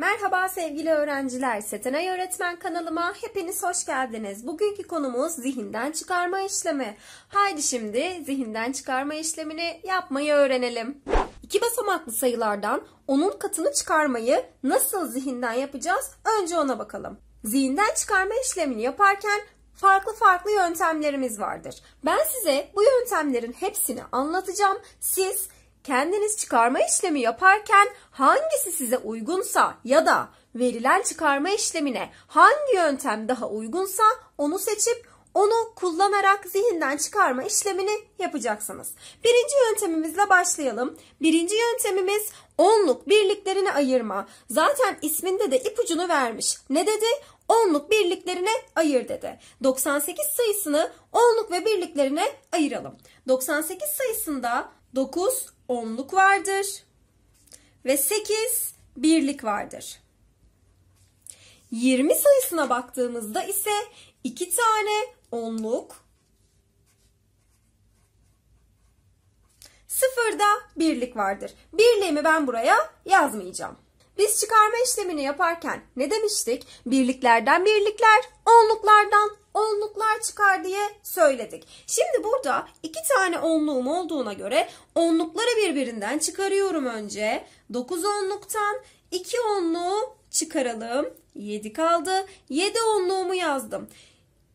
Merhaba sevgili öğrenciler, Setenay Öğretmen kanalıma hepiniz hoş geldiniz. Bugünkü konumuz zihinden çıkarma işlemi. Haydi şimdi zihinden çıkarma işlemini yapmayı öğrenelim. İki basamaklı sayılardan onun katını çıkarmayı nasıl zihinden yapacağız? Önce ona bakalım. Zihinden çıkarma işlemini yaparken farklı farklı yöntemlerimiz vardır. Ben size bu yöntemlerin hepsini anlatacağım. Siz Kendiniz çıkarma işlemi yaparken hangisi size uygunsa ya da verilen çıkarma işlemine hangi yöntem daha uygunsa onu seçip onu kullanarak zihinden çıkarma işlemini yapacaksınız. Birinci yöntemimizle başlayalım. Birinci yöntemimiz onluk birliklerini ayırma. Zaten isminde de ipucunu vermiş. Ne dedi? Onluk birliklerine ayır dedi. 98 sayısını onluk ve birliklerine ayıralım. 98 sayısında 9, onluk vardır ve 8 birlik vardır. 20 sayısına baktığımızda ise 2 tane onluk, sıfırda birlik vardır. Birliğimi ben buraya yazmayacağım. Biz çıkarma işlemini yaparken ne demiştik? Birliklerden birlikler, onluklardan onluklar çıkar diye söyledik. Şimdi burada iki tane onluğum olduğuna göre onlukları birbirinden çıkarıyorum önce. 9 onluktan 2 onluğu çıkaralım. 7 kaldı. 7 onluğumu yazdım.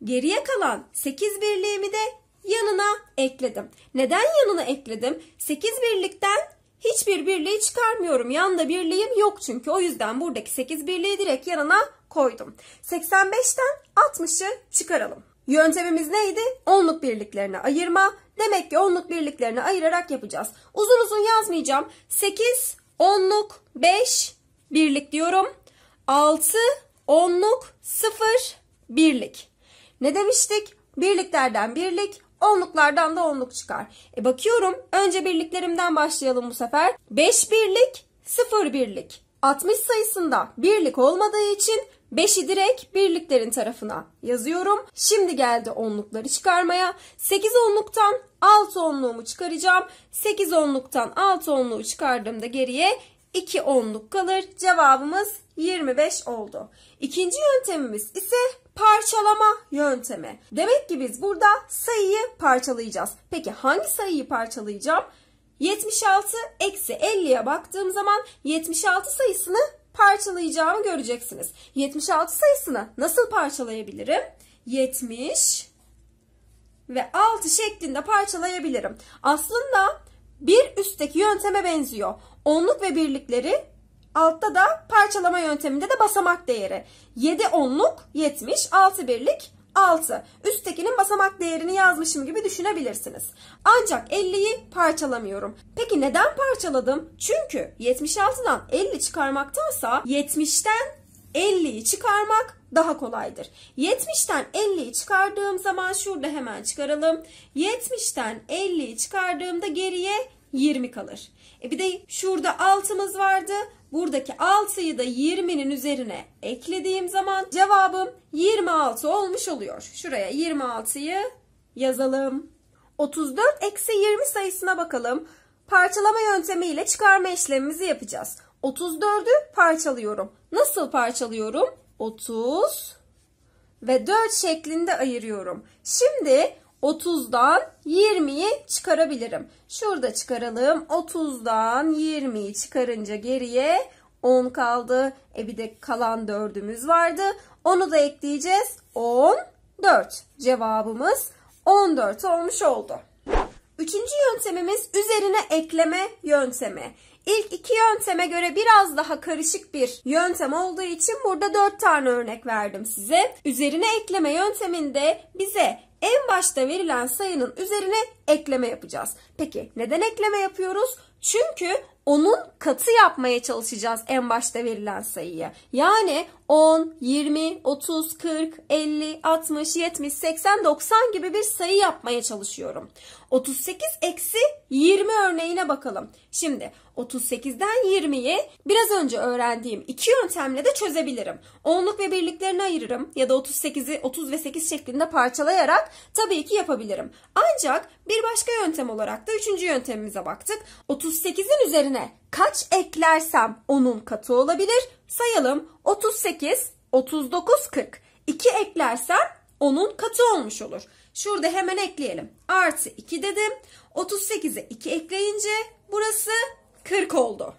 Geriye kalan 8 birliğimi de yanına ekledim. Neden yanına ekledim? 8 birlikten hiçbir birliği çıkarmıyorum. Yanında birliğim yok çünkü. O yüzden buradaki 8 birliği direkt yanına koydum. 85'ten 60'ı çıkaralım. Yöntemimiz neydi? Onluk birliklerine ayırma. Demek ki onluk birliklerine ayırarak yapacağız. Uzun uzun yazmayacağım. 8 onluk 5 birlik diyorum. 6 onluk 0 birlik. Ne demiştik? Birliklerden birlik, Onluklardan da onluk çıkar. E bakıyorum önce birliklerimden başlayalım bu sefer. 5 birlik 0 birlik. 60 sayısında birlik olmadığı için 5'i direkt birliklerin tarafına yazıyorum. Şimdi geldi onlukları çıkarmaya. 8 onluktan 6 onluğumu çıkaracağım. 8 onluktan 6 onluğu çıkardığımda geriye 2 onluk kalır. Cevabımız 25 oldu. İkinci yöntemimiz ise parçalama yöntemi. Demek ki biz burada sayıyı parçalayacağız. Peki hangi sayıyı parçalayacağım? 76 eksi 50'ye baktığım zaman 76 sayısını parçalayacağımı göreceksiniz. 76 sayısını nasıl parçalayabilirim? 70 ve 6 şeklinde parçalayabilirim. Aslında bir üstteki yönteme benziyor. Onluk ve birlikleri Altta da parçalama yönteminde de basamak değeri. 7 onluk 70, 6 birlik 6. Üsttekinin basamak değerini yazmışım gibi düşünebilirsiniz. Ancak 50'yi parçalamıyorum. Peki neden parçaladım? Çünkü 76'dan 50 çıkarmaktansa 70'ten 50'yi çıkarmak daha kolaydır. 70'ten 50'yi çıkardığım zaman şurada hemen çıkaralım. 70'ten 50'yi çıkardığımda geriye 20 kalır. E bir de şurada 6'mız vardı. Buradaki 6'yı da 20'nin üzerine eklediğim zaman cevabım 26 olmuş oluyor. Şuraya 26'yı yazalım. 34 eksi 20 sayısına bakalım. Parçalama yöntemiyle çıkarma işlemimizi yapacağız. 34'ü parçalıyorum. Nasıl parçalıyorum? 30 ve 4 şeklinde ayırıyorum. Şimdi 30'dan 20'yi çıkarabilirim. Şurada çıkaralım. 30'dan 20'yi çıkarınca geriye 10 kaldı. E bir de kalan 4'ümüz vardı. Onu da ekleyeceğiz. 14. Cevabımız 14 olmuş oldu. Üçüncü yöntemimiz üzerine ekleme yöntemi. İlk iki yönteme göre biraz daha karışık bir yöntem olduğu için burada dört tane örnek verdim size. Üzerine ekleme yönteminde bize en başta verilen sayının üzerine ekleme yapacağız. Peki neden ekleme yapıyoruz? Çünkü onun katı yapmaya çalışacağız en başta verilen sayıya. Yani 10, 20, 30, 40, 50, 60, 70, 80, 90 gibi bir sayı yapmaya çalışıyorum. 38 eksi 20 örneğine bakalım. Şimdi 38'den 20'yi biraz önce öğrendiğim iki yöntemle de çözebilirim. Onluk ve birliklerini ayırırım ya da 38'i 30 ve 8 şeklinde parçalayarak tabii ki yapabilirim. Ancak bir başka yöntem olarak da üçüncü yöntemimize baktık. 38'in üzerine kaç eklersem onun katı olabilir. Sayalım 38, 39, 40. 2 eklersem onun katı olmuş olur. Şurada hemen ekleyelim. Artı 2 dedim. 38'e 2 ekleyince burası 40 oldu.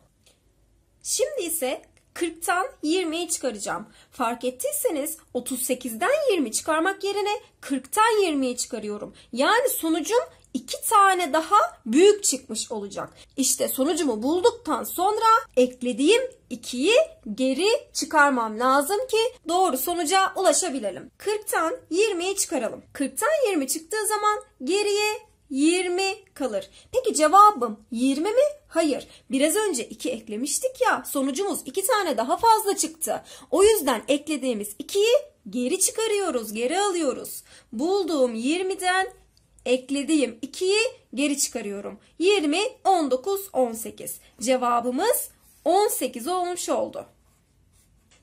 Şimdi ise 40'tan 20'yi çıkaracağım. Fark ettiyseniz 38'den 20 çıkarmak yerine 40'tan 20'yi çıkarıyorum. Yani sonucum iki tane daha büyük çıkmış olacak. İşte sonucumu bulduktan sonra eklediğim 2'yi geri çıkarmam lazım ki doğru sonuca ulaşabilelim. 40'tan 20'yi çıkaralım. 40'tan 20 çıktığı zaman geriye 20 kalır. Peki cevabım 20 mi? Hayır. Biraz önce 2 eklemiştik ya. Sonucumuz 2 tane daha fazla çıktı. O yüzden eklediğimiz 2'yi geri çıkarıyoruz, geri alıyoruz. Bulduğum 20'den eklediğim 2'yi geri çıkarıyorum. 20, 19, 18. Cevabımız 18 olmuş oldu.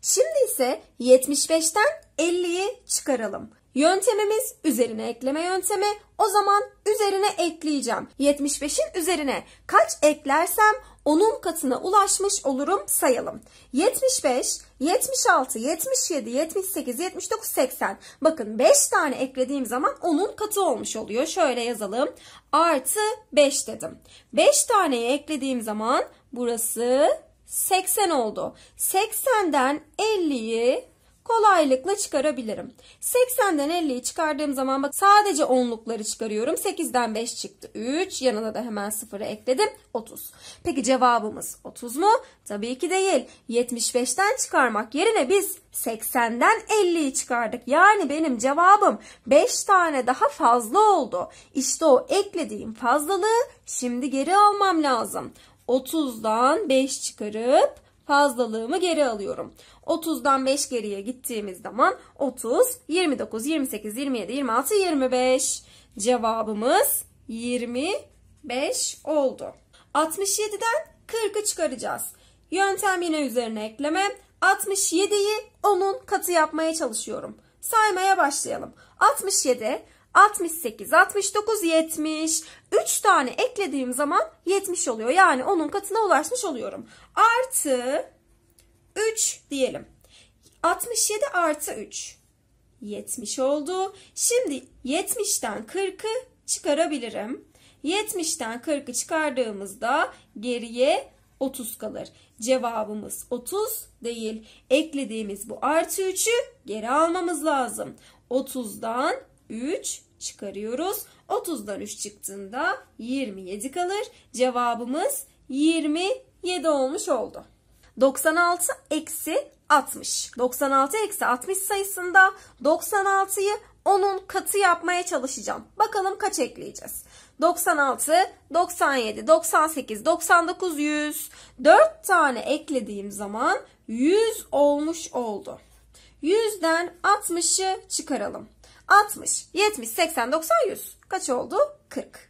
Şimdi ise 75'ten 50'yi çıkaralım. Yöntemimiz üzerine ekleme yöntemi. O zaman üzerine ekleyeceğim. 75'in üzerine kaç eklersem onun katına ulaşmış olurum sayalım. 75, 76, 77, 78, 79, 80. Bakın 5 tane eklediğim zaman onun katı olmuş oluyor. Şöyle yazalım. Artı 5 dedim. 5 taneyi eklediğim zaman burası 80 oldu. 80'den 50'yi kolaylıkla çıkarabilirim. 80'den 50'yi çıkardığım zaman bak sadece onlukları çıkarıyorum. 8'den 5 çıktı 3. Yanına da hemen 0'ı ekledim 30. Peki cevabımız 30 mu? Tabii ki değil. 75'ten çıkarmak yerine biz 80'den 50'yi çıkardık. Yani benim cevabım 5 tane daha fazla oldu. İşte o eklediğim fazlalığı şimdi geri almam lazım. 30'dan 5 çıkarıp fazlalığımı geri alıyorum. 30'dan 5 geriye gittiğimiz zaman 30, 29, 28, 27, 26, 25. Cevabımız 25 oldu. 67'den 40'ı çıkaracağız. Yöntem yine üzerine ekleme. 67'yi 10'un katı yapmaya çalışıyorum. Saymaya başlayalım. 67, 68, 69, 70. 3 tane eklediğim zaman 70 oluyor. Yani onun katına ulaşmış oluyorum artı 3 diyelim. 67 artı 3 70 oldu. Şimdi 70'ten 40'ı çıkarabilirim. 70'ten 40'ı çıkardığımızda geriye 30 kalır. Cevabımız 30 değil. Eklediğimiz bu artı 3'ü geri almamız lazım. 30'dan 3 çıkarıyoruz. 30'dan 3 çıktığında 27 kalır. Cevabımız 27 7 olmuş oldu. 96 eksi 60. 96 eksi 60 sayısında 96'yı 10'un katı yapmaya çalışacağım. Bakalım kaç ekleyeceğiz. 96, 97, 98, 99, 100. 4 tane eklediğim zaman 100 olmuş oldu. 100'den 60'ı çıkaralım. 60, 70, 80, 90, 100. Kaç oldu? 40.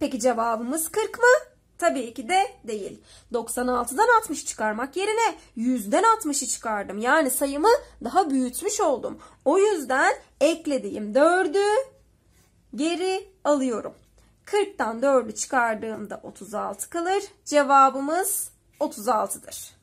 Peki cevabımız 40 mı? Tabii ki de değil. 96'dan 60 çıkarmak yerine 100'den 60'ı çıkardım. Yani sayımı daha büyütmüş oldum. O yüzden eklediğim 4'ü geri alıyorum. 40'tan 4'ü çıkardığımda 36 kalır. Cevabımız 36'dır.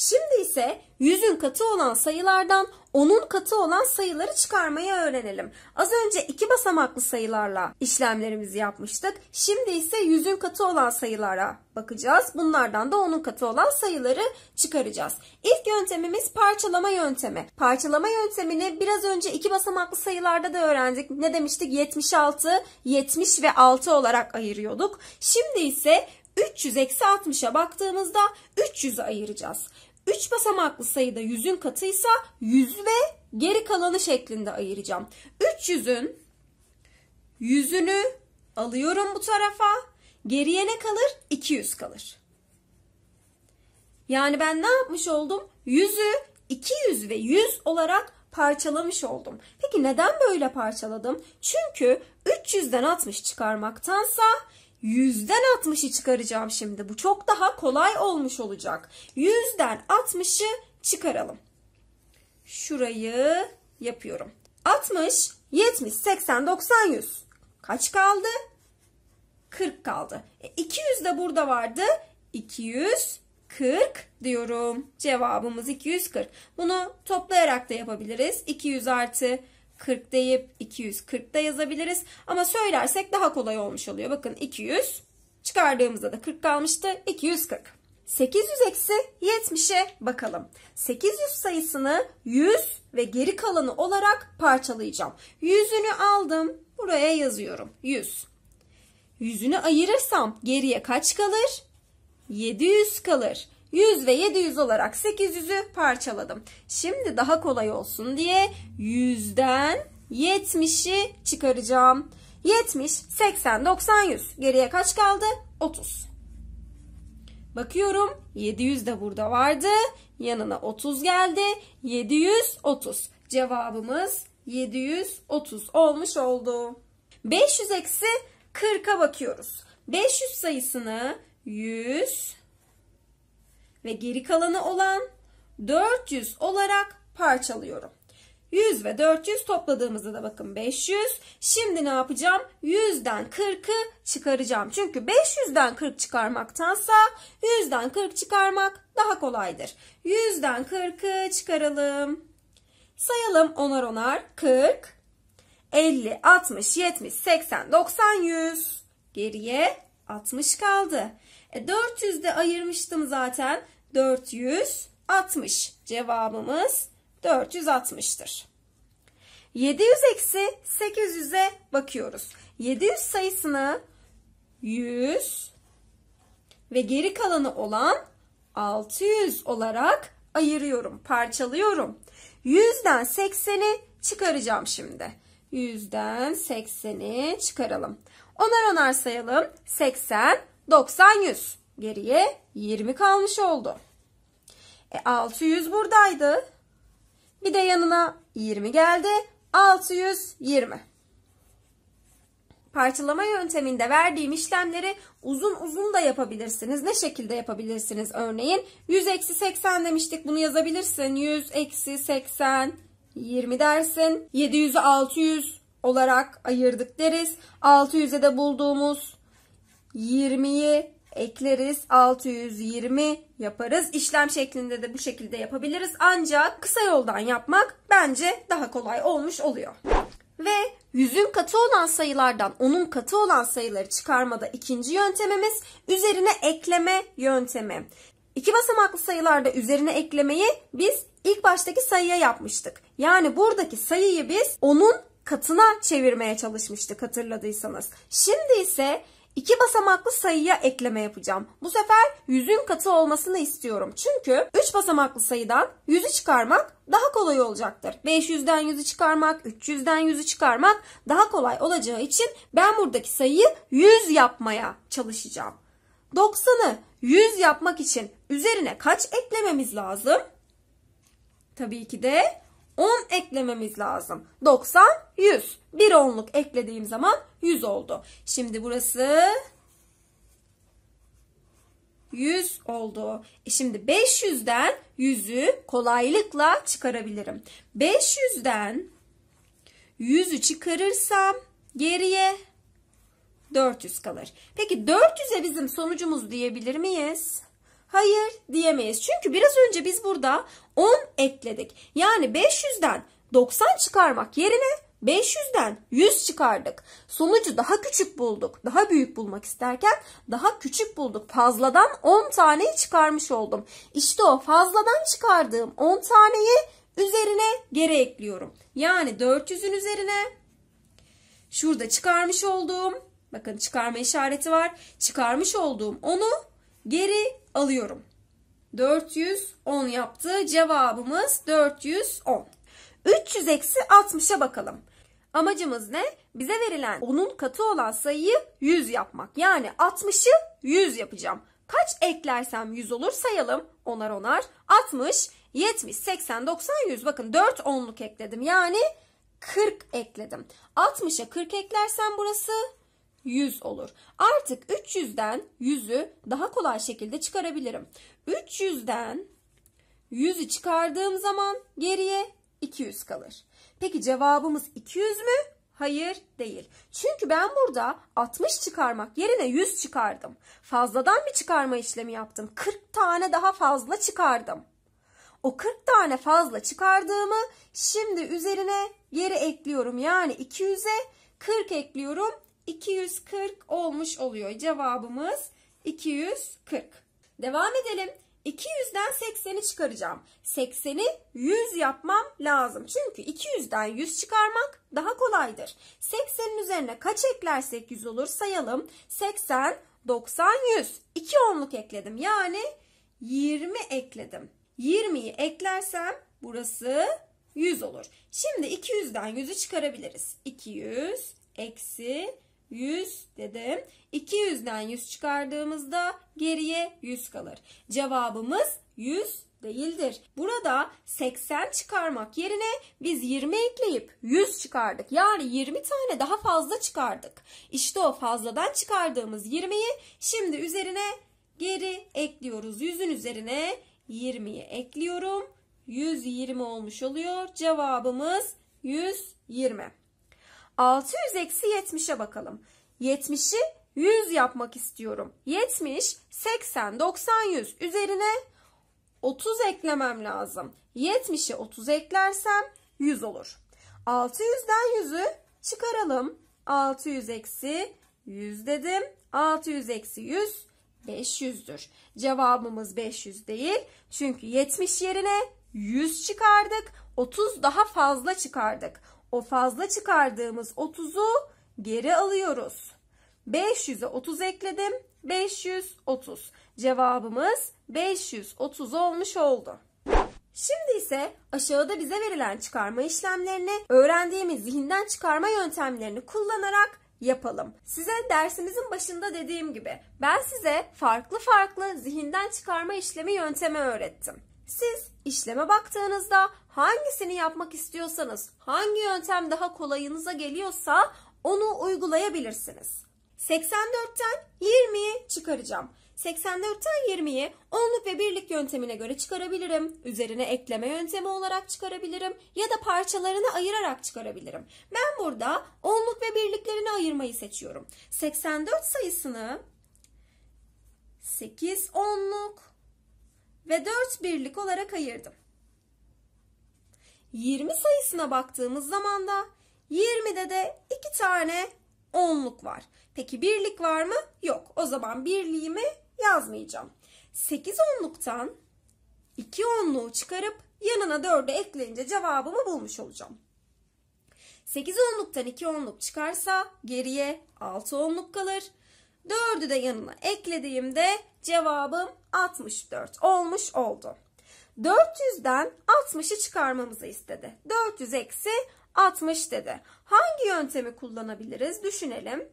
Şimdi ise yüzün katı olan sayılardan onun katı olan sayıları çıkarmayı öğrenelim. Az önce iki basamaklı sayılarla işlemlerimizi yapmıştık. Şimdi ise yüzün katı olan sayılara bakacağız. Bunlardan da onun katı olan sayıları çıkaracağız. İlk yöntemimiz parçalama yöntemi. Parçalama yöntemini biraz önce iki basamaklı sayılarda da öğrendik. Ne demiştik? 76, 70 ve 6 olarak ayırıyorduk. Şimdi ise 300 eksi 60'a baktığımızda 300'ü ayıracağız. 3 basamaklı sayıda yüzün katıysa yüz ve geri kalanı şeklinde ayıracağım. 300'ün yüzünü alıyorum bu tarafa. Geriye ne kalır? 200 kalır. Yani ben ne yapmış oldum? Yüzü 200 ve 100 olarak parçalamış oldum. Peki neden böyle parçaladım? Çünkü 300'den 60 çıkarmaktansa Yüzden 60'ı çıkaracağım şimdi. Bu çok daha kolay olmuş olacak. Yüzden 60'ı çıkaralım. Şurayı yapıyorum. 60, 70, 80, 90, 100. Kaç kaldı? 40 kaldı. E, 200 de burada vardı. 240 diyorum. Cevabımız 240. Bunu toplayarak da yapabiliriz. 200 artı 40 deyip 240 da yazabiliriz. Ama söylersek daha kolay olmuş oluyor. Bakın 200 çıkardığımızda da 40 kalmıştı. 240. 800 eksi 70'e bakalım. 800 sayısını 100 ve geri kalanı olarak parçalayacağım. 100'ünü aldım. Buraya yazıyorum. 100. 100'ünü ayırırsam geriye kaç kalır? 700 kalır. 100 ve 700 olarak 800'ü parçaladım. Şimdi daha kolay olsun diye 100'den 70'i çıkaracağım. 70, 80, 90, 100. Geriye kaç kaldı? 30. Bakıyorum 700 de burada vardı. Yanına 30 geldi. 730. Cevabımız 730 olmuş oldu. 500 eksi 40'a bakıyoruz. 500 sayısını 100, ve geri kalanı olan 400 olarak parçalıyorum. 100 ve 400 topladığımızda da bakın 500. Şimdi ne yapacağım? 100'den 40'ı çıkaracağım. Çünkü 500'den 40 çıkarmaktansa 100'den 40 çıkarmak daha kolaydır. 100'den 40'ı çıkaralım. Sayalım onar onar 40, 50, 60, 70, 80, 90, 100. Geriye 60 kaldı. E, 400'de ayırmıştım zaten. 460 cevabımız 460'tır. 700 eksi 800'e bakıyoruz. 700 sayısını 100 ve geri kalanı olan 600 olarak ayırıyorum, parçalıyorum. 100'den 80'i çıkaracağım şimdi. 100'den 80'i çıkaralım. Onar onar sayalım. 80, 90 100. Geriye 20 kalmış oldu. E 600 buradaydı. Bir de yanına 20 geldi. 620. Parçalama yönteminde verdiğim işlemleri uzun uzun da yapabilirsiniz. Ne şekilde yapabilirsiniz? Örneğin 100 eksi 80 demiştik. Bunu yazabilirsin. 100 eksi 80 20 dersin. 700'ü 600 olarak ayırdık deriz. 600'e de bulduğumuz 20'yi ekleriz 620 yaparız. İşlem şeklinde de bu şekilde yapabiliriz. Ancak kısa yoldan yapmak bence daha kolay olmuş oluyor. Ve yüzün katı olan sayılardan onun katı olan sayıları çıkarmada ikinci yöntemimiz üzerine ekleme yöntemi. İki basamaklı sayılarda üzerine eklemeyi biz ilk baştaki sayıya yapmıştık. Yani buradaki sayıyı biz onun katına çevirmeye çalışmıştık hatırladıysanız. Şimdi ise İki basamaklı sayıya ekleme yapacağım. Bu sefer yüzün katı olmasını istiyorum. Çünkü üç basamaklı sayıdan yüzü çıkarmak daha kolay olacaktır. 500'den yüzü çıkarmak, 300'den yüzü çıkarmak daha kolay olacağı için ben buradaki sayıyı 100 yapmaya çalışacağım. 90'ı 100 yapmak için üzerine kaç eklememiz lazım? Tabii ki de 10 eklememiz lazım. 90 100. Bir onluk eklediğim zaman 100 oldu. Şimdi burası 100 oldu. E şimdi 500'den 100'ü kolaylıkla çıkarabilirim. 500'den 100'ü çıkarırsam geriye 400 kalır. Peki 400'e bizim sonucumuz diyebilir miyiz? Hayır diyemeyiz. Çünkü biraz önce biz burada 10 ekledik. Yani 500'den 90 çıkarmak yerine 500'den 100 çıkardık. Sonucu daha küçük bulduk. Daha büyük bulmak isterken daha küçük bulduk. Fazladan 10 tane çıkarmış oldum. İşte o fazladan çıkardığım 10 taneyi üzerine geri ekliyorum. Yani 400'ün üzerine şurada çıkarmış olduğum bakın çıkarma işareti var. Çıkarmış olduğum onu geri alıyorum. 410 yaptı. Cevabımız 410. 300 eksi 60'a bakalım. Amacımız ne? Bize verilen onun katı olan sayıyı 100 yapmak. Yani 60'ı 100 yapacağım. Kaç eklersem 100 olur sayalım. Onar onar. 60, 70, 80, 90, 100. Bakın 4 onluk ekledim. Yani 40 ekledim. 60'a 40 eklersem burası 100 olur. Artık 300'den 100'ü daha kolay şekilde çıkarabilirim. 300'den 100'ü çıkardığım zaman geriye 200 kalır. Peki cevabımız 200 mü? Hayır değil. Çünkü ben burada 60 çıkarmak yerine 100 çıkardım. Fazladan bir çıkarma işlemi yaptım. 40 tane daha fazla çıkardım. O 40 tane fazla çıkardığımı şimdi üzerine geri ekliyorum. Yani 200'e 40 ekliyorum. 240 olmuş oluyor. Cevabımız 240. Devam edelim. 200'den 80'i çıkaracağım. 80'i 100 yapmam lazım. Çünkü 200'den 100 çıkarmak daha kolaydır. 80'in üzerine kaç eklersek 100 olur sayalım. 80, 90, 100. 2 onluk ekledim. Yani 20 ekledim. 20'yi eklersem burası 100 olur. Şimdi 200'den 100'ü çıkarabiliriz. 200 eksi 100 dedim. 200'den 100 çıkardığımızda geriye 100 kalır. Cevabımız 100 değildir. Burada 80 çıkarmak yerine biz 20 ekleyip 100 çıkardık. Yani 20 tane daha fazla çıkardık. İşte o fazladan çıkardığımız 20'yi şimdi üzerine geri ekliyoruz. 100'ün üzerine 20'yi ekliyorum. 120 olmuş oluyor. Cevabımız 120. 600 eksi 70'e bakalım. 70'i 100 yapmak istiyorum. 70, 80, 90, 100 üzerine 30 eklemem lazım. 70'e 30 eklersem 100 olur. 600'den 100'ü çıkaralım. 600 eksi 100 dedim. 600 eksi 100 500'dür. Cevabımız 500 değil. Çünkü 70 yerine 100 çıkardık. 30 daha fazla çıkardık. O fazla çıkardığımız 30'u geri alıyoruz. 500'e 30 ekledim. 530. Cevabımız 530 olmuş oldu. Şimdi ise aşağıda bize verilen çıkarma işlemlerini öğrendiğimiz zihinden çıkarma yöntemlerini kullanarak yapalım. Size dersimizin başında dediğim gibi ben size farklı farklı zihinden çıkarma işlemi yöntemi öğrettim. Siz işleme baktığınızda hangisini yapmak istiyorsanız, hangi yöntem daha kolayınıza geliyorsa onu uygulayabilirsiniz. 84'ten 20'yi çıkaracağım. 84'ten 20'yi onluk ve birlik yöntemine göre çıkarabilirim. Üzerine ekleme yöntemi olarak çıkarabilirim ya da parçalarını ayırarak çıkarabilirim. Ben burada onluk ve birliklerini ayırmayı seçiyorum. 84 sayısını 8 onluk ve 4 birlik olarak ayırdım. 20 sayısına baktığımız zaman da 20'de de 2 tane onluk var. Peki birlik var mı? Yok. O zaman birliğimi yazmayacağım. 8 onluktan 2 onluğu çıkarıp yanına 4'ü ekleyince cevabımı bulmuş olacağım. 8 onluktan 2 onluk çıkarsa geriye 6 onluk kalır. 4'ü de yanına eklediğimde cevabım 64 olmuş oldu. 400'den 60'ı çıkarmamızı istedi. 400 eksi 60 dedi. Hangi yöntemi kullanabiliriz? Düşünelim.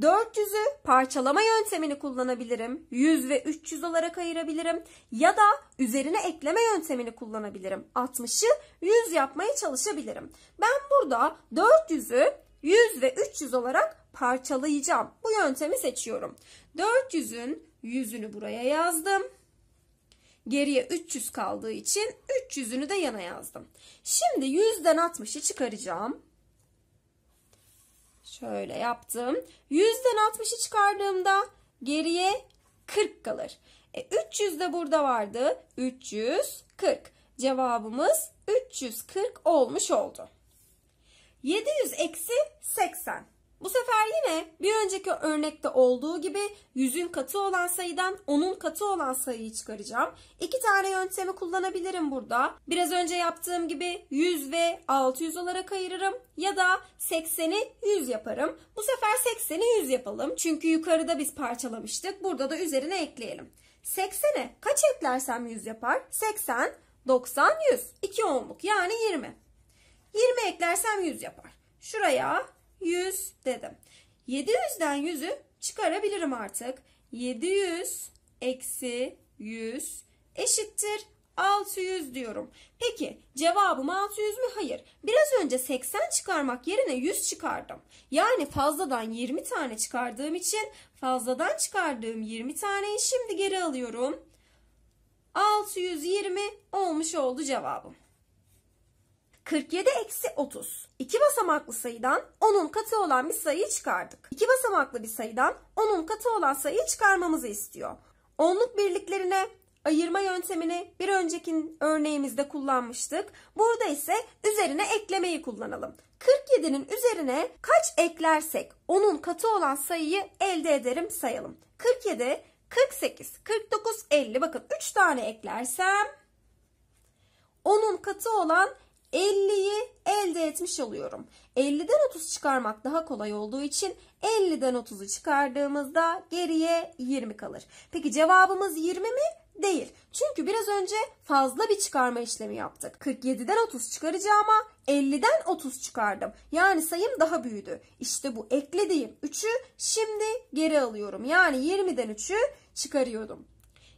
400'ü parçalama yöntemini kullanabilirim. 100 ve 300 olarak ayırabilirim. Ya da üzerine ekleme yöntemini kullanabilirim. 60'ı 100 yapmaya çalışabilirim. Ben burada 400'ü 100 ve 300 olarak parçalayacağım. Bu yöntemi seçiyorum. 400'ün yüzünü buraya yazdım. Geriye 300 kaldığı için 300'ünü de yana yazdım. Şimdi 100'den 60'ı çıkaracağım. Şöyle yaptım. 100'den 60'ı çıkardığımda geriye 40 kalır. E, 300 de burada vardı. 340. Cevabımız 340 olmuş oldu. 700 eksi 80. Bu sefer yine bir önceki örnekte olduğu gibi yüzün katı olan sayıdan onun katı olan sayıyı çıkaracağım. İki tane yöntemi kullanabilirim burada. Biraz önce yaptığım gibi 100 ve 600 olarak ayırırım ya da 80'i 100 yaparım. Bu sefer 80'i 100 yapalım. Çünkü yukarıda biz parçalamıştık. Burada da üzerine ekleyelim. 80'e kaç eklersem 100 yapar? 80, 90, 100. 2 onluk yani 20. 20 eklersem 100 yapar. Şuraya 100 dedim. 700'den 100'ü çıkarabilirim artık. 700 eksi 100 eşittir 600 diyorum. Peki cevabım 600 mü? Hayır. Biraz önce 80 çıkarmak yerine 100 çıkardım. Yani fazladan 20 tane çıkardığım için fazladan çıkardığım 20 taneyi şimdi geri alıyorum. 620 olmuş oldu cevabım. 47 eksi 30. İki basamaklı sayıdan 10'un katı olan bir sayıyı çıkardık. İki basamaklı bir sayıdan 10'un katı olan sayıyı çıkarmamızı istiyor. Onluk birliklerine ayırma yöntemini bir önceki örneğimizde kullanmıştık. Burada ise üzerine eklemeyi kullanalım. 47'nin üzerine kaç eklersek onun katı olan sayıyı elde ederim sayalım. 47, 48, 49, 50 bakın 3 tane eklersem onun katı olan 50'yi elde etmiş oluyorum. 50'den 30 çıkarmak daha kolay olduğu için 50'den 30'u çıkardığımızda geriye 20 kalır. Peki cevabımız 20 mi? Değil. Çünkü biraz önce fazla bir çıkarma işlemi yaptık. 47'den 30 çıkaracağıma 50'den 30 çıkardım. Yani sayım daha büyüdü. İşte bu eklediğim 3'ü şimdi geri alıyorum. Yani 20'den 3'ü çıkarıyordum.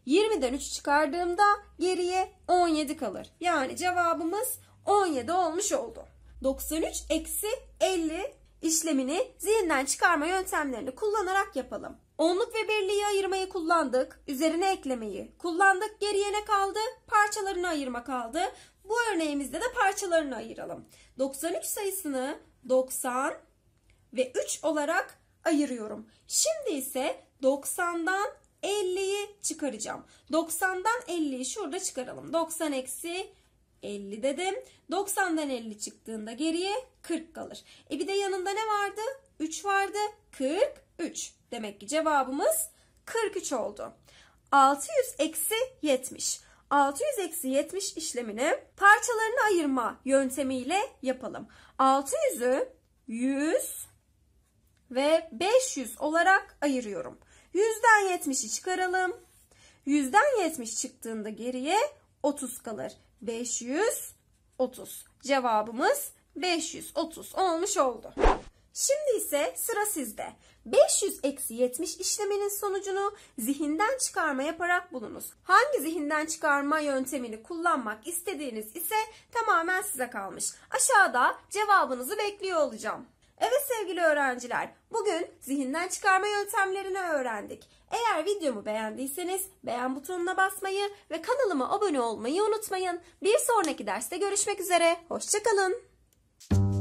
20'den 3 çıkardığımda geriye 17 kalır. Yani cevabımız 17 olmuş oldu. 93 eksi 50 işlemini zihinden çıkarma yöntemlerini kullanarak yapalım. Onluk ve birliği ayırmayı kullandık. Üzerine eklemeyi kullandık. Geriye ne kaldı? Parçalarını ayırma kaldı. Bu örneğimizde de parçalarını ayıralım. 93 sayısını 90 ve 3 olarak ayırıyorum. Şimdi ise 90'dan 50'yi çıkaracağım. 90'dan 50'yi şurada çıkaralım. 90 eksi 50 dedim. 90'dan 50 çıktığında geriye 40 kalır. E bir de yanında ne vardı? 3 vardı. 43. Demek ki cevabımız 43 oldu. 600 eksi 70. 600 eksi 70 işlemini parçalarını ayırma yöntemiyle yapalım. 600'ü 100 ve 500 olarak ayırıyorum. 100'den 70'i çıkaralım. 100'den 70 çıktığında geriye 30 kalır. 530. Cevabımız 530 olmuş oldu. Şimdi ise sıra sizde. 500 eksi 70 işleminin sonucunu zihinden çıkarma yaparak bulunuz. Hangi zihinden çıkarma yöntemini kullanmak istediğiniz ise tamamen size kalmış. Aşağıda cevabınızı bekliyor olacağım. Evet sevgili öğrenciler, bugün zihinden çıkarma yöntemlerini öğrendik. Eğer videomu beğendiyseniz beğen butonuna basmayı ve kanalıma abone olmayı unutmayın. Bir sonraki derste görüşmek üzere, hoşçakalın.